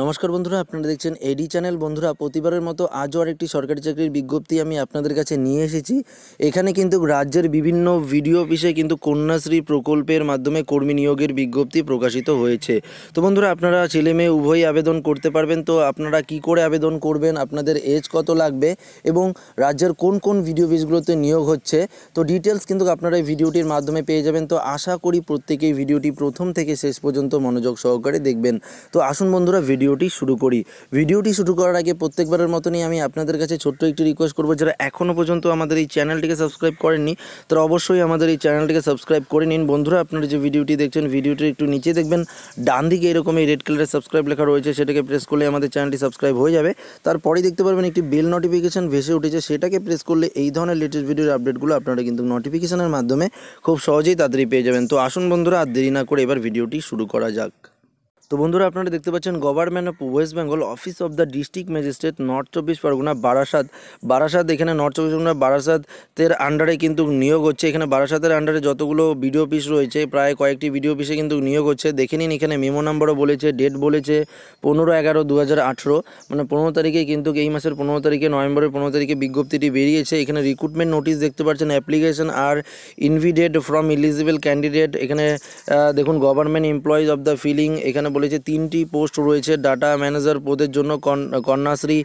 নমস্কার বন্ধুরা আপনারা দেখছেন এডি চ্যানেল বন্ধুরা প্রতিবারের মতো আজও আরেকটি সরকারি চাকরির বিজ্ঞপ্তি আমি আপনাদের কাছে নিয়ে এসেছি এখানে কিন্তু রাজ্যের বিভিন্ন ভিডিও অফিসে কিন্তু কন্যাশ্রী প্রকল্পের মাধ্যমে কর্মী নিয়োগের বিজ্ঞপ্তি প্রকাশিত হয়েছে তো বন্ধুরা আপনারা ছেলে মেয়ে উভয়ই আবেদন করতে পারবেন তো আপনারা কি করে আবেদন করবেন আপনাদের এজ কত লাগবে এবং রাজ্যের কোন কোন ভিডিও অফিসগুলোতে নিয়োগ হচ্ছে তো ডিটেলস কিন্তু আপনারা এই ভিডিওটির মাধ্যমে পেয়ে যাবেন তো আশা করি প্রত্যেকেই ভিডিওটি প্রথম থেকে শেষ পর্যন্ত মনোযোগ সহকারে দেখবেন তো আসুন বন্ধুরা ভিডিওটি শুরু করি ভিডিওটি শুরু করার আগে প্রত্যেকবারের মতনই আমি আপনাদের কাছে ছোট্ট একটি রিকোয়েস্ট করবো যারা এখনও পর্যন্ত আমাদের এই চ্যানেলটিকে সাবস্ক্রাইব করেননি তারা অবশ্যই আমাদের এই চ্যানেলটিকে সাবস্ক্রাইব করে নিন বন্ধুরা আপনারা যে ভিডিওটি দেখছেন ভিডিওটি একটু নিচে দেখবেন ডান দিকে এরকম এই রেড কালারের সাবস্ক্রাইব লেখা রয়েছে সেটাকে প্রেস করলে আমাদের চ্যানেলটি সাবস্ক্রাইব হয়ে যাবে তারপরে দেখতে পারবেন একটি বেল নোটিফিকেশন ভেসে উঠেছে সেটাকে প্রেস করলে এই ধরনের লেটেস্ট ভিডিওর আপডেটগুলো আপনারা কিন্তু নোটিফিকেশনের মাধ্যমে খুব সহজেই তাড়াতাড়ি পেয়ে যাবেন তো আসুন বন্ধুরা আর দেরি না করে এবার ভিডিওটি শুরু করা যাক তো বন্ধুরা আপনারা দেখতে পাচ্ছেন government of West Bengal office of the district magistrate north চব্বিশ পরগনা বারাসাত বারাসাত এখানে নর্থ চব্বিশ পরগনা বারাসাতের আন্ডারে কিন্তু নিয়োগ হচ্ছে এখানে বারাসাতের আন্ডারে যতগুলো বিডিও পিস রয়েছে প্রায় কয়েকটি ভিডিও অফিসে কিন্তু নিয়োগ হচ্ছে দেখে নিন এখানে মেমো নাম্বারও বলেছে ডেট বলেছে পনেরো এগারো দু মানে পনেরো তারিখে কিন্তু এই মাসের পনেরো তারিখে নভেম্বরের পনেরো তারিখে বিজ্ঞপ্তিটি বেরিয়েছে এখানে রিক্রুটমেন্ট নোটিশ দেখতে পাচ্ছেন application are invited from eligible candidate এখানে দেখুন government employees of the filing এখানে বলেছে তিনটি পোস্ট রয়েছে ডাটা ম্যানেজার পদের জন্য কন্যাশ্রী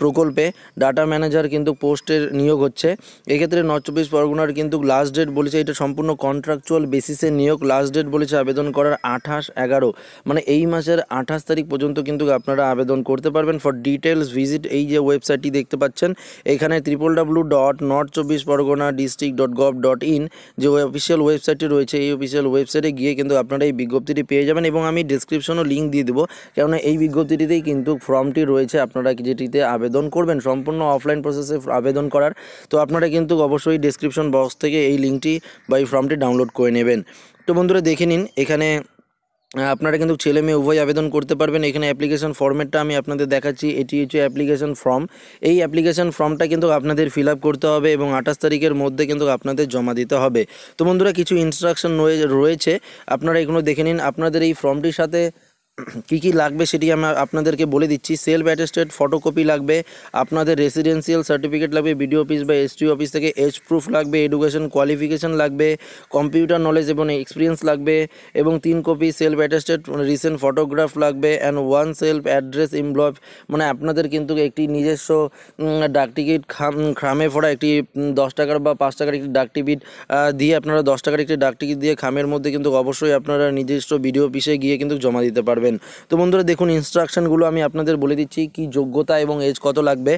প্রকল্পে ডাটা ম্যানেজার কিন্তু পোস্টের নিয়োগ হচ্ছে এক্ষেত্রে নর্থ চব্বিশ পরগনার কিন্তু লাস্ট ডেট বলেছে এটা সম্পূর্ণ কন্ট্রাকচুয়াল বেসিসে নিয়োগ লাস্ট ডেট বলেছে আবেদন করার আঠাশ এগারো মানে এই মাসের আঠাশ তারিখ পর্যন্ত কিন্তু আপনারা আবেদন করতে পারবেন ফর ডিটেলস ভিজিট এই যে ওয়েবসাইটটি দেখতে পাচ্ছেন এখানে ত্রিপল ডাব্লু ডট নর্থ চব্বিশ Parganas district dot gov dot in যে অফিসিয়াল ওয়েবসাইটটি রয়েছে এই অফিসিয়াল ওয়েবসাইটে গিয়ে কিন্তু আপনারা এই বিজ্ঞপ্তিটি পেয়ে যাবেন এবং আমি ডিসক্রিপ ডিসক্রিপশনও লিঙ্ক দিয়ে দেবো কেননা এই বিজ্ঞপ্তিটিতেই কিন্তু ফর্মটি রয়েছে আপনারা যেটিতে আবেদন করবেন সম্পূর্ণ অফলাইন প্রসেসে আবেদন করার তো আপনারা কিন্তু অবশ্যই ডিসক্রিপশন বক্স থেকে এই লিঙ্কটি বা এই ফর্মটি ডাউনলোড করে নেবেন তো বন্ধুরা দেখে নিন এখানে আপনারা কিন্তু ছেলে মেয়ে উভয় আবেদন করতে পারবেন এখানে অ্যাপ্লিকেশন ফর্মেটটা আমি আপনাদের দেখাচ্ছি এটি হচ্ছে অ্যাপ্লিকেশন ফর্ম এই অ্যাপ্লিকেশন ফর্মটা কিন্তু আপনাদের ফিল করতে হবে এবং আঠাশ তারিখের মধ্যে কিন্তু আপনাদের জমা দিতে হবে তো বন্ধুরা কিছু ইনস্ট্রাকশন রয়েছে আপনারা এগুলো দেখে নিন আপনাদের এই ফর্মটির সাথে কি কি লাগবে সেটি আমি আপনাদেরকে বলে দিচ্ছি সেলফ অ্যাটেস্টেড ফটোকপি লাগবে আপনাদের রেসিডেন্সিয়াল সার্টিফিকেট লাগবে বিডিও অফিস বা এসটি অফিস থেকে এজ প্রুফ লাগবে এডুকেশন কোয়ালিফিকেশান লাগবে কম্পিউটার নলেজ এবং এক্সপিরিয়েন্স লাগবে এবং তিন copy self attested recent photograph লাগবে অ্যান্ড ওয়ান সেলফ অ্যাড্রেস ইমব্লভ মানে আপনাদের কিন্তু একটি নিজস্ব ডাকটিকিট খাম খামে ফোড়া একটি দশ টাকার বা পাঁচ টাকার একটি ডাকটিকিট দিয়ে আপনারা দশ টাকার একটি ডাকটিকিট দিয়ে খামের মধ্যে কিন্তু অবশ্যই আপনারা নিজস্ব বিডিও অফিসে গিয়ে কিন্তু জমা দিতে পারবেন পাবেন তো বন্ধুরা দেখুন ইনস্ট্রাকশানগুলো আমি আপনাদের বলে দিচ্ছি কি যোগ্যতা এবং এজ কত লাগবে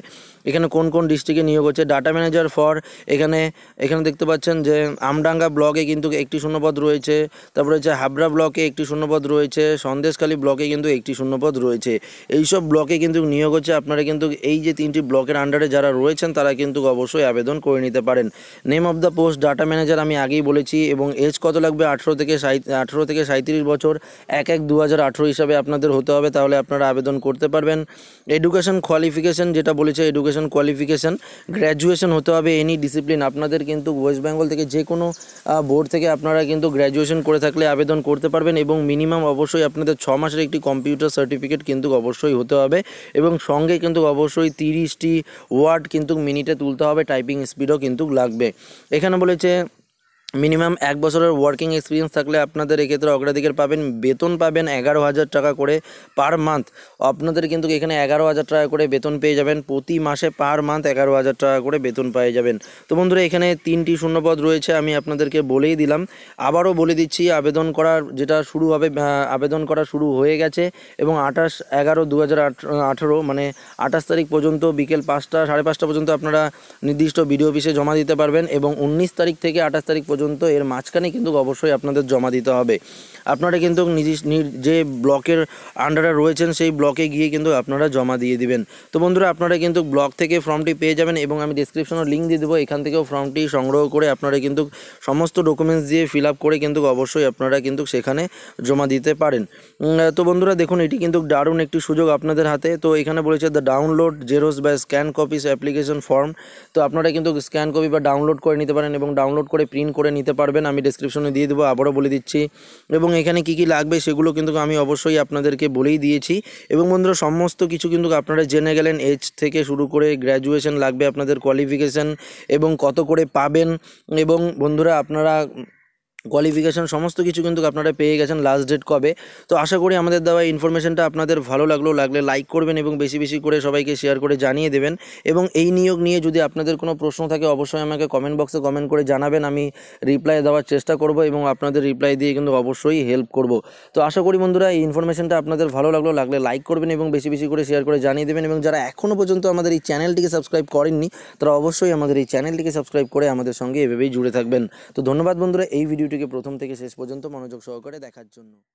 এখানে কোন কোন ডিস্ট্রিক্টে নিয়োগ হচ্ছে ডাটা ম্যানেজার ফর এখানে এখানে দেখতে পাচ্ছেন যে আমডাঙ্গা ব্লকে কিন্তু একটি শূন্যপদ রয়েছে তারপরে হচ্ছে হাবড়া ব্লকে একটি শূন্যপদ রয়েছে সন্দেশখালী ব্লকে কিন্তু একটি শূন্যপদ রয়েছে এইসব ব্লকে কিন্তু নিয়োগ হচ্ছে আপনারা কিন্তু এই যে তিনটি ব্লকের আন্ডারে যারা রয়েছেন তারা কিন্তু অবশ্যই আবেদন করে নিতে পারেন name of the post data manager আমি আগেই বলেছি এবং এজ কত লাগবে আঠেরো থেকে সাঁই আঠেরো থেকে সাঁত্রিশ বছর এক এক দু হাজার আঠেরো হিসাবে আপনাদের হতে হবে তাহলে আপনারা আবেদন করতে পারবেন এডুকেশন কোয়ালিফিকেশান যেটা বলেছে এডুকেশন কোয়ালিফিকেশান গ্র্যাজুয়েশন হতে হবে এনি ডিসিপ্লিন আপনাদের কিন্তু ওয়েস্ট বেঙ্গল থেকে যে কোনো বোর্ড থেকে আপনারা কিন্তু গ্র্যাজুয়েশন করে থাকলে আবেদন করতে পারবেন এবং মিনিমাম অবশ্যই আপনাদের ছ মাসের একটি কম্পিউটার সার্টিফিকেট কিন্তু অবশ্যই হতে হবে এবং সঙ্গে কিন্তু অবশ্যই তিরিশটি ওয়ার্ড কিন্তু মিনিটে তুলতে হবে টাইপিং স্পিডও কিন্তু লাগবে এখানে বলেছে মিনিমাম এক বছরের ওয়ার্কিং এক্সপিরিয়েন্স থাকলে আপনাদের এক্ষেত্রে অগ্রাধিকার পাবেন বেতন পাবেন এগারো হাজার টাকা করে পার মান্থ আপনাদের কিন্তু এখানে এগারো হাজার টাকা করে বেতন পেয়ে যাবেন প্রতি মাসে পার মান্থ এগারো হাজার টাকা করে বেতন পেয়ে যাবেন তো বন্ধুরা এখানে তিনটি শূন্যপদ রয়েছে আমি আপনাদেরকে বলেই দিলাম আবারও বলে দিচ্ছি আবেদন করার যেটা শুরু হবে আবেদন করা শুরু হয়ে গেছে এবং আঠাশ এগারো দু আঠারো মানে আঠাশ তারিখ পর্যন্ত বিকেল পাঁচটা সাড়ে পাঁচটা পর্যন্ত আপনারা নির্দিষ্ট বিডিও অফিসে জমা দিতে পারবেন এবং উনিশ তারিখ থেকে আঠাশ তারিখ পর্যন্ত পর্যন্ত এর মাঝখানে কিন্তু অবশ্যই আপনাদের জমা দিতে হবে আপনারা কিন্তু যে ব্লকের আন্ডারে রয়েছেন সেই ব্লকে গিয়ে কিন্তু আপনারা জমা দিয়ে দিবেন তো বন্ধুরা আপনারা কিন্তু ব্লক থেকে ফর্মটি পেয়ে যাবেন এবং আমি ডিসক্রিপশনও লিঙ্ক দিয়ে দেবো এখান থেকেও ফর্মটি সংগ্রহ করে আপনারা কিন্তু সমস্ত ডকুমেন্টস দিয়ে ফিল আপ করে কিন্তু অবশ্যই আপনারা কিন্তু সেখানে জমা দিতে পারেন তো বন্ধুরা দেখুন এটি কিন্তু দারুণ একটি সুযোগ আপনাদের হাতে তো এখানে বলেছে দ্য ডাউনলোড জেরোস বা স্ক্যান কপিস অ্যাপ্লিকেশন ফর্ম তো আপনারা কিন্তু স্ক্যান কপি বা ডাউনলোড করে নিতে পারেন এবং ডাউনলোড করে প্রিন্ট করে নিতে পারবেন আমি ডিসক্রিপশনে দিয়ে দেবো আবারও বলে দিচ্ছি এবং এখানে কি কি লাগবে সেগুলো কিন্তু আমি অবশ্যই আপনাদেরকে বলেই দিয়েছি এবং বন্ধুরা সমস্ত কিছু কিন্তু আপনারা জেনে গেলেন এজ থেকে শুরু করে গ্র্যাজুয়েশন লাগবে আপনাদের কোয়ালিফিকেশান এবং কত করে পাবেন এবং বন্ধুরা আপনারা কোয়ালিফিকেশান সমস্ত কিছু কিন্তু আপনারা পেয়ে গেছেন লাস্ট ডেট কবে তো আশা করি আমাদের দেওয়া ইনফরমেশনটা আপনাদের ভালো লাগলো লাগলে লাইক করবেন এবং বেশি বেশি করে সবাইকে শেয়ার করে জানিয়ে দেবেন এবং এই নিয়োগ নিয়ে যদি আপনাদের কোনো প্রশ্ন থাকে অবশ্যই আমাকে কমেন্ট বক্সে কমেন্ট করে জানাবেন আমি রিপ্লাই দেওয়ার চেষ্টা করব এবং আপনাদের রিপ্লাই দিয়ে কিন্তু অবশ্যই হেল্প করব তো আশা করি বন্ধুরা এই ইনফরমেশনটা আপনাদের ভালো লাগলো লাগলে লাইক করবেন এবং বেশি বেশি করে শেয়ার করে জানিয়ে দেবেন এবং যারা এখনও পর্যন্ত আমাদের এই চ্যানেলটিকে সাবস্ক্রাইব করেননি তারা অবশ্যই আমাদের এই চ্যানেলটিকে সাবস্ক্রাইব করে আমাদের সঙ্গে এভাবেই জুড়ে থাকবেন তো ধন্যবাদ বন্ধুরা এই ভিডিও ভিডিওটিকে প্রথম থেকে শেষ পর্যন্ত মনোযোগ সহকারে দেখার জন্য